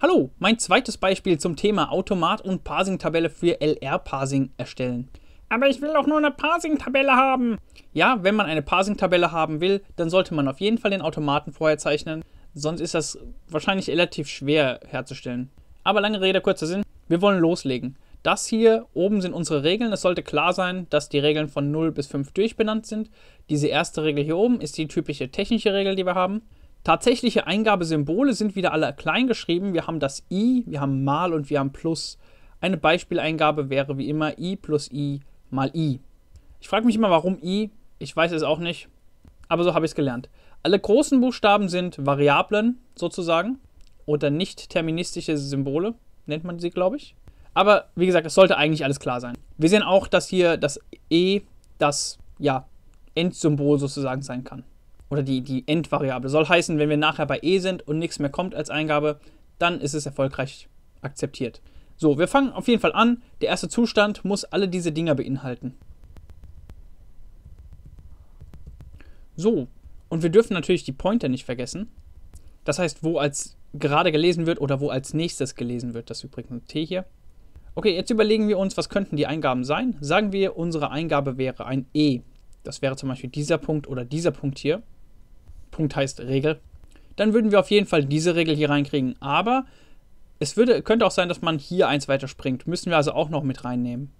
Hallo, mein zweites Beispiel zum Thema Automat und Parsing-Tabelle für LR-Parsing erstellen. Aber ich will doch nur eine Parsing-Tabelle haben. Ja, wenn man eine Parsing-Tabelle haben will, dann sollte man auf jeden Fall den Automaten vorher zeichnen, sonst ist das wahrscheinlich relativ schwer herzustellen. Aber lange Rede, kurzer Sinn, wir wollen loslegen. Das hier oben sind unsere Regeln. Es sollte klar sein, dass die Regeln von 0 bis 5 durchbenannt sind. Diese erste Regel hier oben ist die typische technische Regel, die wir haben. Tatsächliche Eingabesymbole sind wieder alle klein geschrieben. Wir haben das i, wir haben mal und wir haben plus. Eine Beispieleingabe wäre wie immer i plus i mal i. Ich frage mich immer, warum i. Ich weiß es auch nicht. Aber so habe ich es gelernt. Alle großen Buchstaben sind Variablen sozusagen oder nicht terministische Symbole, nennt man sie, glaube ich. Aber wie gesagt, es sollte eigentlich alles klar sein. Wir sehen auch, dass hier das E das ja, Endsymbol sozusagen sein kann oder die, die Endvariable. Soll heißen, wenn wir nachher bei E sind und nichts mehr kommt als Eingabe, dann ist es erfolgreich akzeptiert. So, wir fangen auf jeden Fall an. Der erste Zustand muss alle diese Dinger beinhalten. So, und wir dürfen natürlich die Pointer nicht vergessen. Das heißt, wo als gerade gelesen wird oder wo als nächstes gelesen wird. Das ist übrigens ein T hier. Okay, jetzt überlegen wir uns, was könnten die Eingaben sein. Sagen wir, unsere Eingabe wäre ein E. Das wäre zum Beispiel dieser Punkt oder dieser Punkt hier. Punkt heißt Regel, dann würden wir auf jeden Fall diese Regel hier reinkriegen. Aber es würde, könnte auch sein, dass man hier eins weiter springt. Müssen wir also auch noch mit reinnehmen.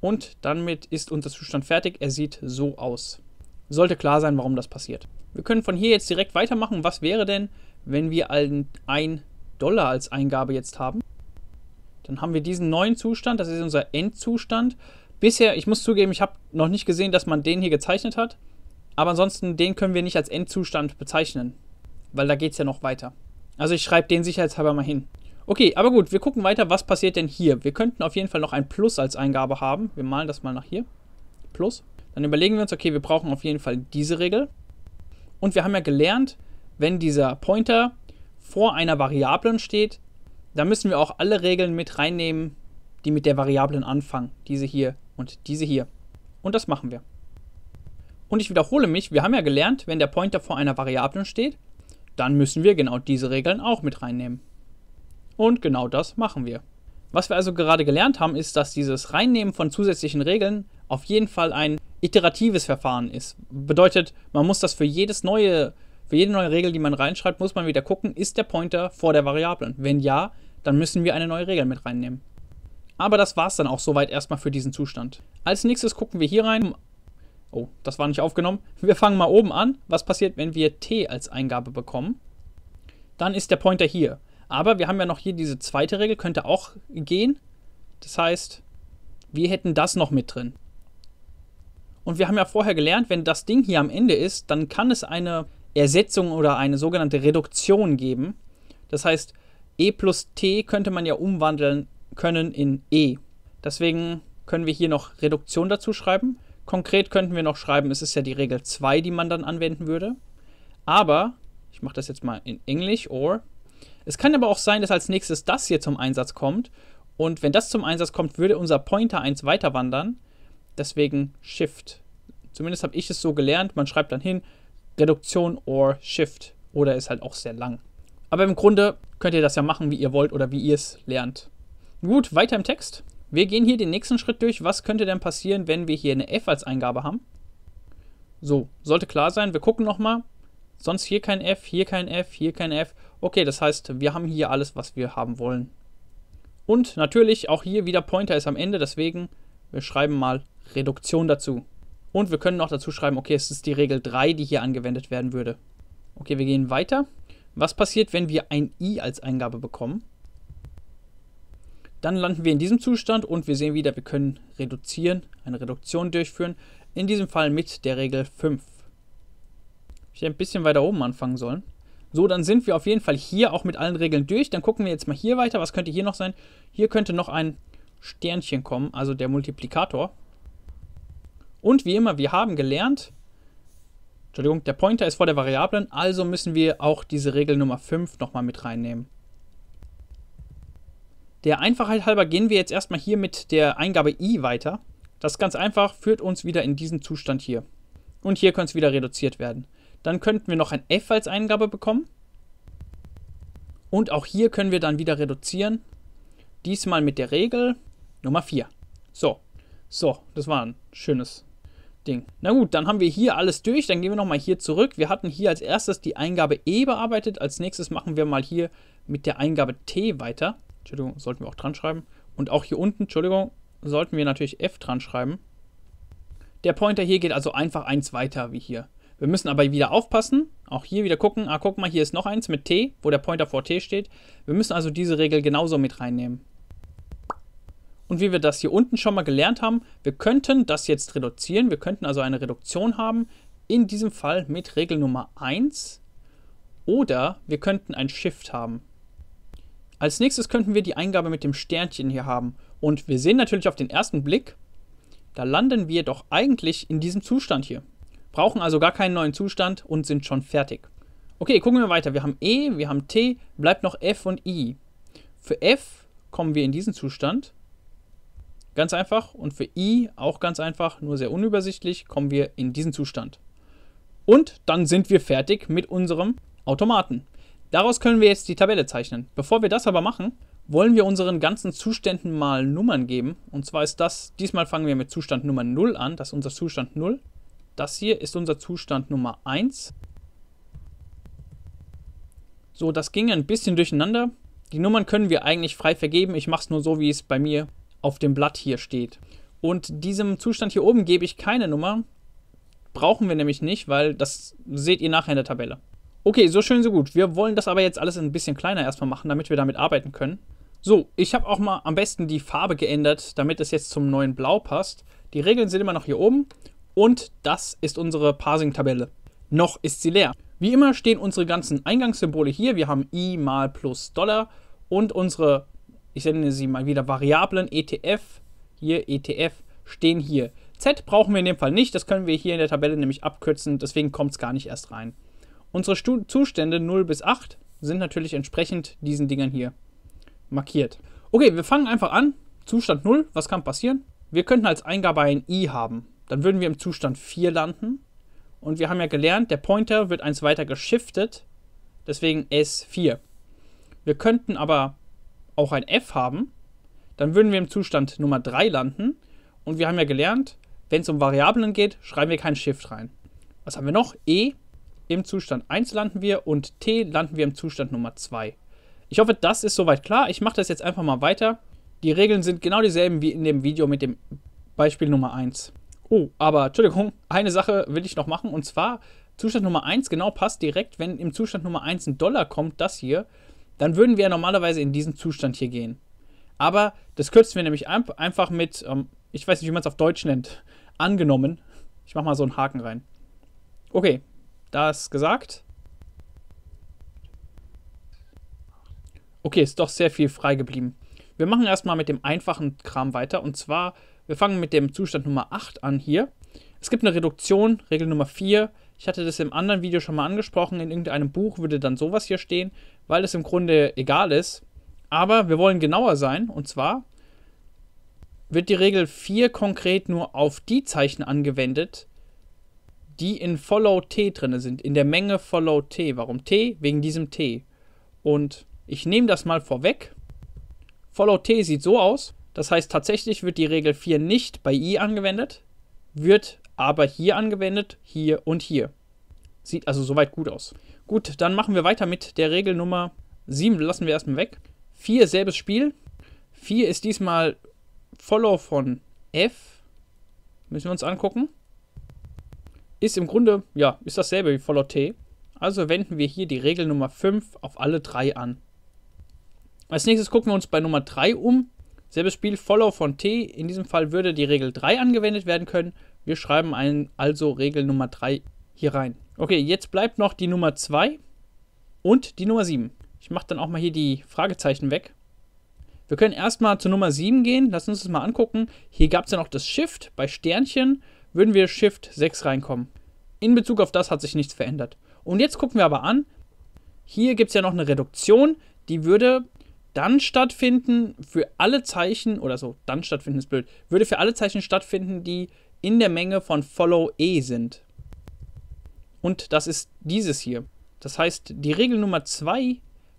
Und damit ist unser Zustand fertig. Er sieht so aus. Sollte klar sein, warum das passiert. Wir können von hier jetzt direkt weitermachen. Was wäre denn, wenn wir einen 1 Dollar als Eingabe jetzt haben? Dann haben wir diesen neuen Zustand. Das ist unser Endzustand. Bisher, ich muss zugeben, ich habe noch nicht gesehen, dass man den hier gezeichnet hat. Aber ansonsten, den können wir nicht als Endzustand bezeichnen, weil da geht es ja noch weiter. Also ich schreibe den sicherheitshalber mal hin. Okay, aber gut, wir gucken weiter, was passiert denn hier. Wir könnten auf jeden Fall noch ein Plus als Eingabe haben. Wir malen das mal nach hier. Plus. Dann überlegen wir uns, okay, wir brauchen auf jeden Fall diese Regel. Und wir haben ja gelernt, wenn dieser Pointer vor einer Variablen steht, dann müssen wir auch alle Regeln mit reinnehmen, die mit der Variablen anfangen. Diese hier und diese hier. Und das machen wir. Und ich wiederhole mich, wir haben ja gelernt, wenn der Pointer vor einer Variablen steht, dann müssen wir genau diese Regeln auch mit reinnehmen. Und genau das machen wir. Was wir also gerade gelernt haben, ist, dass dieses Reinnehmen von zusätzlichen Regeln auf jeden Fall ein iteratives Verfahren ist. Bedeutet, man muss das für jedes neue, für jede neue Regel, die man reinschreibt, muss man wieder gucken, ist der Pointer vor der Variablen? Wenn ja, dann müssen wir eine neue Regel mit reinnehmen. Aber das war es dann auch soweit erstmal für diesen Zustand. Als nächstes gucken wir hier rein, um Oh, das war nicht aufgenommen. Wir fangen mal oben an. Was passiert, wenn wir t als Eingabe bekommen? Dann ist der Pointer hier. Aber wir haben ja noch hier diese zweite Regel, könnte auch gehen. Das heißt, wir hätten das noch mit drin. Und wir haben ja vorher gelernt, wenn das Ding hier am Ende ist, dann kann es eine Ersetzung oder eine sogenannte Reduktion geben. Das heißt, e plus t könnte man ja umwandeln können in e. Deswegen können wir hier noch Reduktion dazu schreiben. Konkret könnten wir noch schreiben, es ist ja die Regel 2, die man dann anwenden würde. Aber, ich mache das jetzt mal in Englisch, or. Es kann aber auch sein, dass als nächstes das hier zum Einsatz kommt. Und wenn das zum Einsatz kommt, würde unser Pointer 1 weiter wandern. Deswegen Shift. Zumindest habe ich es so gelernt. Man schreibt dann hin Reduktion or Shift. Oder ist halt auch sehr lang. Aber im Grunde könnt ihr das ja machen, wie ihr wollt oder wie ihr es lernt. Gut, weiter im Text. Wir gehen hier den nächsten Schritt durch. Was könnte denn passieren, wenn wir hier eine f als Eingabe haben? So, sollte klar sein. Wir gucken nochmal. Sonst hier kein f, hier kein f, hier kein f. Okay, das heißt, wir haben hier alles, was wir haben wollen. Und natürlich, auch hier wieder Pointer ist am Ende, deswegen wir schreiben mal Reduktion dazu. Und wir können noch dazu schreiben, okay, es ist die Regel 3, die hier angewendet werden würde. Okay, wir gehen weiter. Was passiert, wenn wir ein i als Eingabe bekommen? Dann landen wir in diesem Zustand und wir sehen wieder, wir können reduzieren, eine Reduktion durchführen. In diesem Fall mit der Regel 5. Ich hätte ein bisschen weiter oben anfangen sollen. So, dann sind wir auf jeden Fall hier auch mit allen Regeln durch. Dann gucken wir jetzt mal hier weiter. Was könnte hier noch sein? Hier könnte noch ein Sternchen kommen, also der Multiplikator. Und wie immer, wir haben gelernt, Entschuldigung, der Pointer ist vor der Variablen, also müssen wir auch diese Regel Nummer 5 nochmal mit reinnehmen. Der Einfachheit halber gehen wir jetzt erstmal hier mit der Eingabe i weiter. Das ganz einfach, führt uns wieder in diesen Zustand hier. Und hier könnte es wieder reduziert werden. Dann könnten wir noch ein f als Eingabe bekommen. Und auch hier können wir dann wieder reduzieren. Diesmal mit der Regel Nummer 4. So, so, das war ein schönes Ding. Na gut, dann haben wir hier alles durch. Dann gehen wir nochmal hier zurück. Wir hatten hier als erstes die Eingabe E bearbeitet. Als nächstes machen wir mal hier mit der Eingabe T weiter. Entschuldigung, sollten wir auch dran schreiben. Und auch hier unten, Entschuldigung, sollten wir natürlich F dran schreiben. Der Pointer hier geht also einfach eins weiter wie hier. Wir müssen aber wieder aufpassen, auch hier wieder gucken, ah, guck mal, hier ist noch eins mit T, wo der Pointer vor T steht. Wir müssen also diese Regel genauso mit reinnehmen. Und wie wir das hier unten schon mal gelernt haben, wir könnten das jetzt reduzieren, wir könnten also eine Reduktion haben, in diesem Fall mit Regel Nummer 1. Oder wir könnten ein Shift haben. Als nächstes könnten wir die Eingabe mit dem Sternchen hier haben. Und wir sehen natürlich auf den ersten Blick, da landen wir doch eigentlich in diesem Zustand hier. Brauchen also gar keinen neuen Zustand und sind schon fertig. Okay, gucken wir weiter. Wir haben E, wir haben T, bleibt noch F und I. Für F kommen wir in diesen Zustand. Ganz einfach. Und für I, auch ganz einfach, nur sehr unübersichtlich, kommen wir in diesen Zustand. Und dann sind wir fertig mit unserem Automaten. Daraus können wir jetzt die Tabelle zeichnen. Bevor wir das aber machen, wollen wir unseren ganzen Zuständen mal Nummern geben. Und zwar ist das, diesmal fangen wir mit Zustand Nummer 0 an, das ist unser Zustand 0. Das hier ist unser Zustand Nummer 1. So, das ging ein bisschen durcheinander. Die Nummern können wir eigentlich frei vergeben. Ich mache es nur so, wie es bei mir auf dem Blatt hier steht. Und diesem Zustand hier oben gebe ich keine Nummer. Brauchen wir nämlich nicht, weil das seht ihr nachher in der Tabelle. Okay, so schön, so gut. Wir wollen das aber jetzt alles ein bisschen kleiner erstmal machen, damit wir damit arbeiten können. So, ich habe auch mal am besten die Farbe geändert, damit es jetzt zum neuen Blau passt. Die Regeln sind immer noch hier oben und das ist unsere Parsing-Tabelle. Noch ist sie leer. Wie immer stehen unsere ganzen Eingangssymbole hier. Wir haben i mal plus Dollar und unsere, ich nenne sie mal wieder Variablen, ETF, hier ETF, stehen hier. Z brauchen wir in dem Fall nicht, das können wir hier in der Tabelle nämlich abkürzen, deswegen kommt es gar nicht erst rein. Unsere Stu Zustände 0 bis 8 sind natürlich entsprechend diesen Dingern hier markiert. Okay, wir fangen einfach an. Zustand 0, was kann passieren? Wir könnten als Eingabe ein i haben. Dann würden wir im Zustand 4 landen. Und wir haben ja gelernt, der Pointer wird eins weiter geschiftet. Deswegen S4. Wir könnten aber auch ein F haben. Dann würden wir im Zustand Nummer 3 landen. Und wir haben ja gelernt, wenn es um Variablen geht, schreiben wir kein Shift rein. Was haben wir noch? E im Zustand 1 landen wir und T landen wir im Zustand Nummer 2. Ich hoffe, das ist soweit klar. Ich mache das jetzt einfach mal weiter. Die Regeln sind genau dieselben wie in dem Video mit dem Beispiel Nummer 1. Oh, aber Entschuldigung, eine Sache will ich noch machen und zwar Zustand Nummer 1 genau passt direkt, wenn im Zustand Nummer 1 ein Dollar kommt, das hier, dann würden wir ja normalerweise in diesen Zustand hier gehen. Aber das kürzen wir nämlich einfach mit, ähm, ich weiß nicht, wie man es auf Deutsch nennt, angenommen. Ich mache mal so einen Haken rein. Okay, das gesagt. Okay, ist doch sehr viel frei geblieben. Wir machen erstmal mit dem einfachen Kram weiter. Und zwar, wir fangen mit dem Zustand Nummer 8 an hier. Es gibt eine Reduktion, Regel Nummer 4. Ich hatte das im anderen Video schon mal angesprochen. In irgendeinem Buch würde dann sowas hier stehen, weil es im Grunde egal ist. Aber wir wollen genauer sein. Und zwar wird die Regel 4 konkret nur auf die Zeichen angewendet, die in Follow T drin sind, in der Menge Follow T. Warum T? Wegen diesem T. Und ich nehme das mal vorweg. Follow T sieht so aus. Das heißt, tatsächlich wird die Regel 4 nicht bei i angewendet, wird aber hier angewendet, hier und hier. Sieht also soweit gut aus. Gut, dann machen wir weiter mit der Regel Nummer 7. Lassen wir erstmal weg. 4, selbes Spiel. 4 ist diesmal Follow von f. Müssen wir uns angucken ist im Grunde, ja, ist dasselbe wie Follow T. Also wenden wir hier die Regel Nummer 5 auf alle drei an. Als nächstes gucken wir uns bei Nummer 3 um. Selbes Spiel Follow von T. In diesem Fall würde die Regel 3 angewendet werden können. Wir schreiben einen, also Regel Nummer 3 hier rein. Okay, jetzt bleibt noch die Nummer 2 und die Nummer 7. Ich mache dann auch mal hier die Fragezeichen weg. Wir können erstmal zur Nummer 7 gehen. Lass uns das mal angucken. Hier gab es ja noch das Shift bei Sternchen würden wir Shift 6 reinkommen. In Bezug auf das hat sich nichts verändert. Und jetzt gucken wir aber an, hier gibt es ja noch eine Reduktion, die würde dann stattfinden für alle Zeichen, oder so, dann stattfinden ist blöd, würde für alle Zeichen stattfinden, die in der Menge von Follow E sind. Und das ist dieses hier. Das heißt, die Regel Nummer 2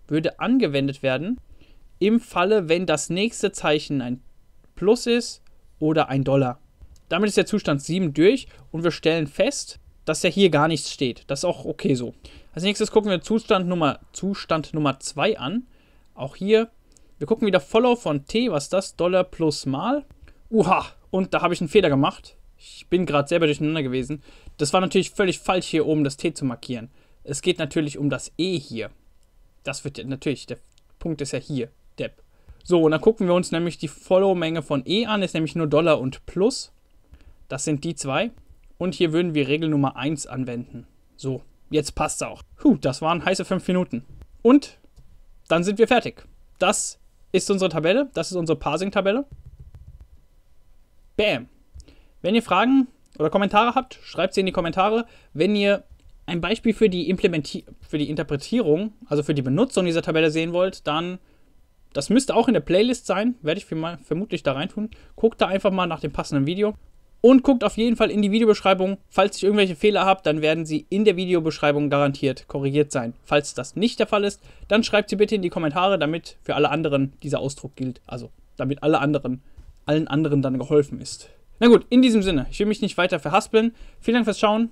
würde angewendet werden im Falle, wenn das nächste Zeichen ein Plus ist oder ein Dollar. Damit ist der Zustand 7 durch und wir stellen fest, dass ja hier gar nichts steht. Das ist auch okay so. Als nächstes gucken wir Zustand Nummer, Zustand Nummer 2 an. Auch hier, wir gucken wieder Follow von T, was ist das? Dollar plus mal. Uha, und da habe ich einen Fehler gemacht. Ich bin gerade selber durcheinander gewesen. Das war natürlich völlig falsch hier oben, das T zu markieren. Es geht natürlich um das E hier. Das wird natürlich, der Punkt ist ja hier, Depp. So, und dann gucken wir uns nämlich die Follow-Menge von E an, ist nämlich nur Dollar und Plus. Das sind die zwei. Und hier würden wir Regel Nummer 1 anwenden. So, jetzt passt's auch. Huh, das waren heiße 5 Minuten. Und dann sind wir fertig. Das ist unsere Tabelle. Das ist unsere Parsing-Tabelle. Bam. Wenn ihr Fragen oder Kommentare habt, schreibt sie in die Kommentare. Wenn ihr ein Beispiel für die, Implementi für die Interpretierung, also für die Benutzung dieser Tabelle sehen wollt, dann, das müsste auch in der Playlist sein, werde ich vermutlich da reintun. Guckt da einfach mal nach dem passenden Video und guckt auf jeden Fall in die Videobeschreibung. Falls ich irgendwelche Fehler habe, dann werden sie in der Videobeschreibung garantiert korrigiert sein. Falls das nicht der Fall ist, dann schreibt sie bitte in die Kommentare, damit für alle anderen dieser Ausdruck gilt. Also, damit alle anderen, allen anderen dann geholfen ist. Na gut, in diesem Sinne, ich will mich nicht weiter verhaspeln. Vielen Dank fürs Schauen.